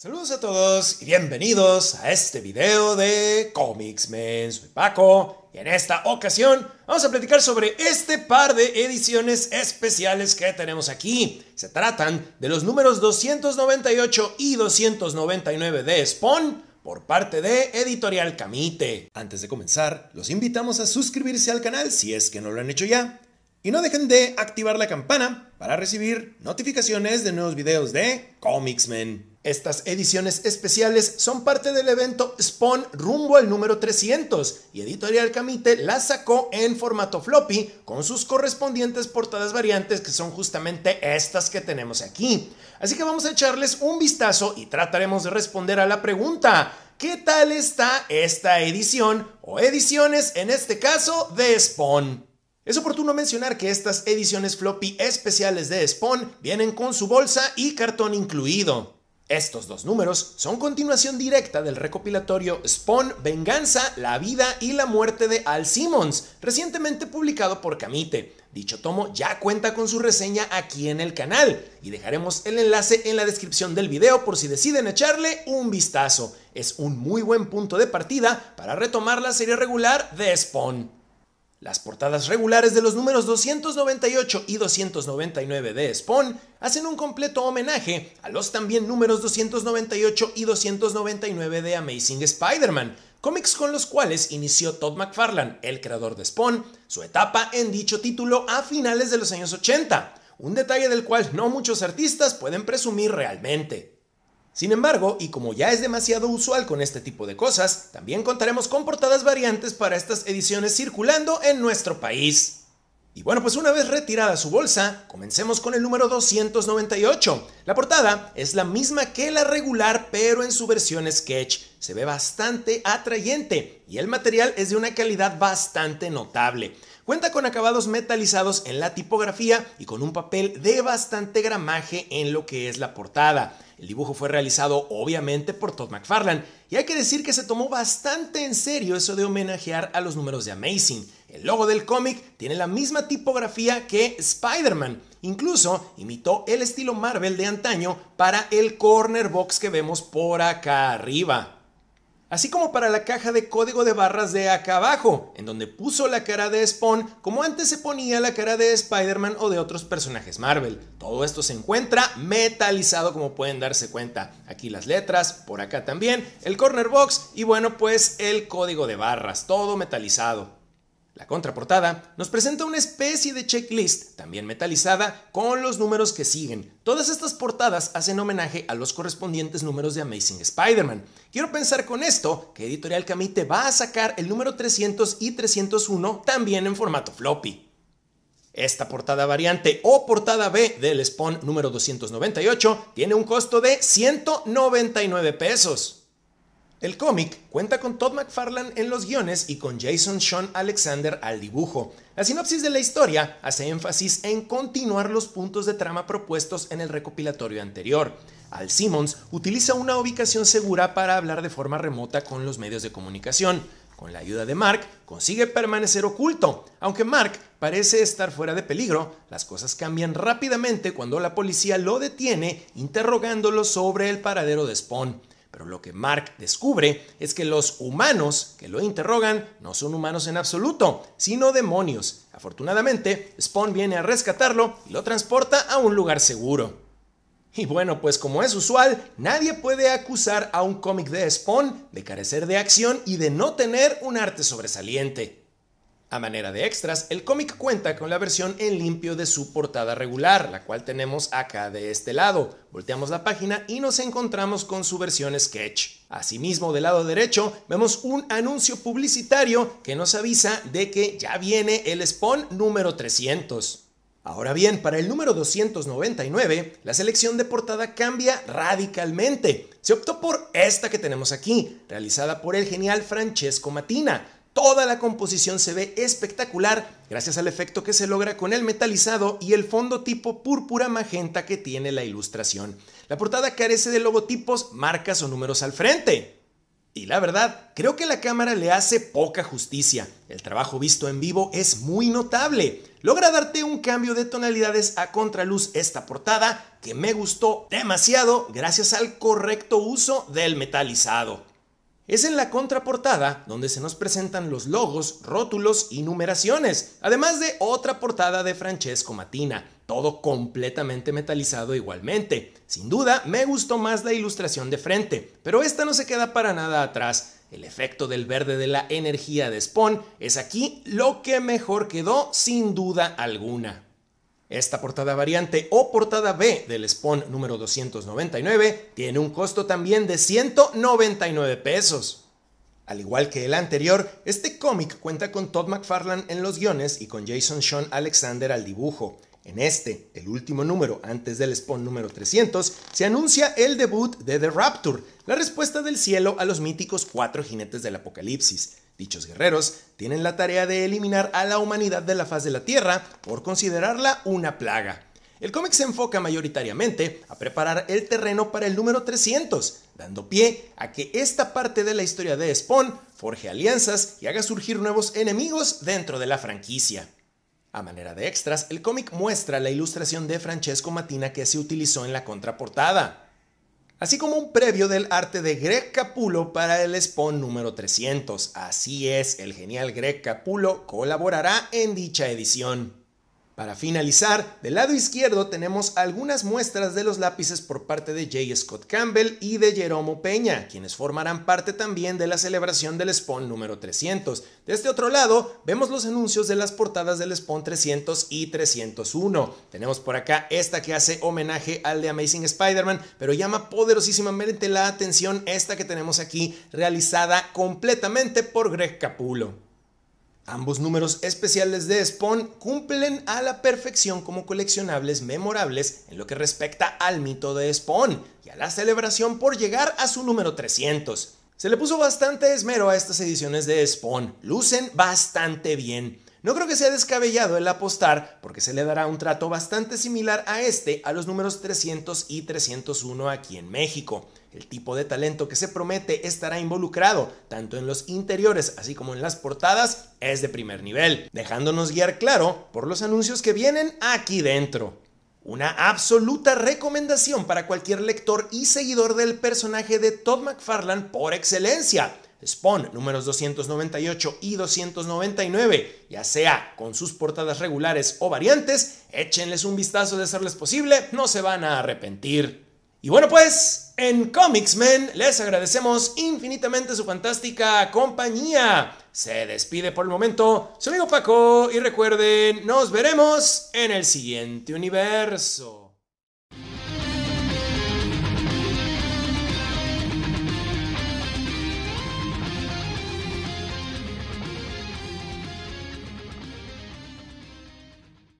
Saludos a todos y bienvenidos a este video de Comics Men. Soy Paco y en esta ocasión vamos a platicar sobre este par de ediciones especiales que tenemos aquí. Se tratan de los números 298 y 299 de Spawn por parte de Editorial Camite. Antes de comenzar, los invitamos a suscribirse al canal si es que no lo han hecho ya. Y no dejen de activar la campana para recibir notificaciones de nuevos videos de Comics Men. Estas ediciones especiales son parte del evento Spawn rumbo al número 300 y Editorial Camite las sacó en formato floppy con sus correspondientes portadas variantes que son justamente estas que tenemos aquí. Así que vamos a echarles un vistazo y trataremos de responder a la pregunta. ¿Qué tal está esta edición o ediciones en este caso de Spawn? Es oportuno mencionar que estas ediciones floppy especiales de Spawn vienen con su bolsa y cartón incluido. Estos dos números son continuación directa del recopilatorio Spawn, Venganza, la vida y la muerte de Al Simmons, recientemente publicado por Camite. Dicho tomo ya cuenta con su reseña aquí en el canal y dejaremos el enlace en la descripción del video por si deciden echarle un vistazo. Es un muy buen punto de partida para retomar la serie regular de Spawn. Las portadas regulares de los números 298 y 299 de Spawn hacen un completo homenaje a los también números 298 y 299 de Amazing Spider-Man, cómics con los cuales inició Todd McFarlane, el creador de Spawn, su etapa en dicho título a finales de los años 80, un detalle del cual no muchos artistas pueden presumir realmente. Sin embargo, y como ya es demasiado usual con este tipo de cosas, también contaremos con portadas variantes para estas ediciones circulando en nuestro país. Y bueno, pues una vez retirada su bolsa, comencemos con el número 298. La portada es la misma que la regular, pero en su versión sketch. Se ve bastante atrayente y el material es de una calidad bastante notable. Cuenta con acabados metalizados en la tipografía y con un papel de bastante gramaje en lo que es la portada. El dibujo fue realizado obviamente por Todd McFarlane y hay que decir que se tomó bastante en serio eso de homenajear a los números de Amazing. El logo del cómic tiene la misma tipografía que Spider-Man. Incluso imitó el estilo Marvel de antaño para el corner box que vemos por acá arriba. Así como para la caja de código de barras de acá abajo, en donde puso la cara de Spawn como antes se ponía la cara de Spider-Man o de otros personajes Marvel. Todo esto se encuentra metalizado como pueden darse cuenta. Aquí las letras, por acá también, el corner box y bueno pues el código de barras, todo metalizado. La contraportada nos presenta una especie de checklist, también metalizada, con los números que siguen. Todas estas portadas hacen homenaje a los correspondientes números de Amazing Spider-Man. Quiero pensar con esto que Editorial Camite va a sacar el número 300 y 301 también en formato floppy. Esta portada variante o portada B del Spawn número 298 tiene un costo de 199 pesos. El cómic cuenta con Todd McFarlane en los guiones y con Jason Sean Alexander al dibujo. La sinopsis de la historia hace énfasis en continuar los puntos de trama propuestos en el recopilatorio anterior. Al Simmons utiliza una ubicación segura para hablar de forma remota con los medios de comunicación. Con la ayuda de Mark, consigue permanecer oculto. Aunque Mark parece estar fuera de peligro, las cosas cambian rápidamente cuando la policía lo detiene interrogándolo sobre el paradero de Spawn. Pero lo que Mark descubre es que los humanos que lo interrogan no son humanos en absoluto, sino demonios. Afortunadamente, Spawn viene a rescatarlo y lo transporta a un lugar seguro. Y bueno, pues como es usual, nadie puede acusar a un cómic de Spawn de carecer de acción y de no tener un arte sobresaliente. A manera de extras, el cómic cuenta con la versión en limpio de su portada regular, la cual tenemos acá de este lado. Volteamos la página y nos encontramos con su versión sketch. Asimismo, del lado derecho vemos un anuncio publicitario que nos avisa de que ya viene el spawn número 300. Ahora bien, para el número 299, la selección de portada cambia radicalmente. Se optó por esta que tenemos aquí, realizada por el genial Francesco Matina, Toda la composición se ve espectacular gracias al efecto que se logra con el metalizado y el fondo tipo púrpura magenta que tiene la ilustración. La portada carece de logotipos, marcas o números al frente. Y la verdad, creo que la cámara le hace poca justicia. El trabajo visto en vivo es muy notable. Logra darte un cambio de tonalidades a contraluz esta portada que me gustó demasiado gracias al correcto uso del metalizado es en la contraportada donde se nos presentan los logos, rótulos y numeraciones, además de otra portada de Francesco Matina, todo completamente metalizado igualmente. Sin duda, me gustó más la ilustración de frente, pero esta no se queda para nada atrás. El efecto del verde de la energía de Spawn es aquí lo que mejor quedó sin duda alguna. Esta portada variante o portada B del Spawn número 299 tiene un costo también de 199 pesos. Al igual que el anterior, este cómic cuenta con Todd McFarlane en los guiones y con Jason Sean Alexander al dibujo. En este, el último número antes del Spawn número 300, se anuncia el debut de The Rapture, la respuesta del cielo a los míticos cuatro jinetes del apocalipsis. Dichos guerreros tienen la tarea de eliminar a la humanidad de la faz de la Tierra por considerarla una plaga. El cómic se enfoca mayoritariamente a preparar el terreno para el número 300, dando pie a que esta parte de la historia de Spawn forje alianzas y haga surgir nuevos enemigos dentro de la franquicia. A manera de extras, el cómic muestra la ilustración de Francesco Matina que se utilizó en la contraportada así como un previo del arte de Greg Capulo para el Spawn número 300. Así es, el genial Greg Capulo colaborará en dicha edición. Para finalizar, del lado izquierdo tenemos algunas muestras de los lápices por parte de J. Scott Campbell y de Jeromo Peña, quienes formarán parte también de la celebración del Spawn número 300. De este otro lado, vemos los anuncios de las portadas del Spawn 300 y 301. Tenemos por acá esta que hace homenaje al de Amazing Spider-Man, pero llama poderosísimamente la atención esta que tenemos aquí, realizada completamente por Greg Capullo. Ambos números especiales de Spawn cumplen a la perfección como coleccionables memorables en lo que respecta al mito de Spawn y a la celebración por llegar a su número 300. Se le puso bastante esmero a estas ediciones de Spawn, lucen bastante bien. No creo que sea descabellado el apostar, porque se le dará un trato bastante similar a este a los números 300 y 301 aquí en México. El tipo de talento que se promete estará involucrado, tanto en los interiores así como en las portadas, es de primer nivel, dejándonos guiar claro por los anuncios que vienen aquí dentro. Una absoluta recomendación para cualquier lector y seguidor del personaje de Todd McFarlane por excelencia Spawn números 298 y 299, ya sea con sus portadas regulares o variantes, échenles un vistazo de serles posible, no se van a arrepentir. Y bueno pues, en Comics Men les agradecemos infinitamente su fantástica compañía. Se despide por el momento su amigo Paco y recuerden, nos veremos en el siguiente universo.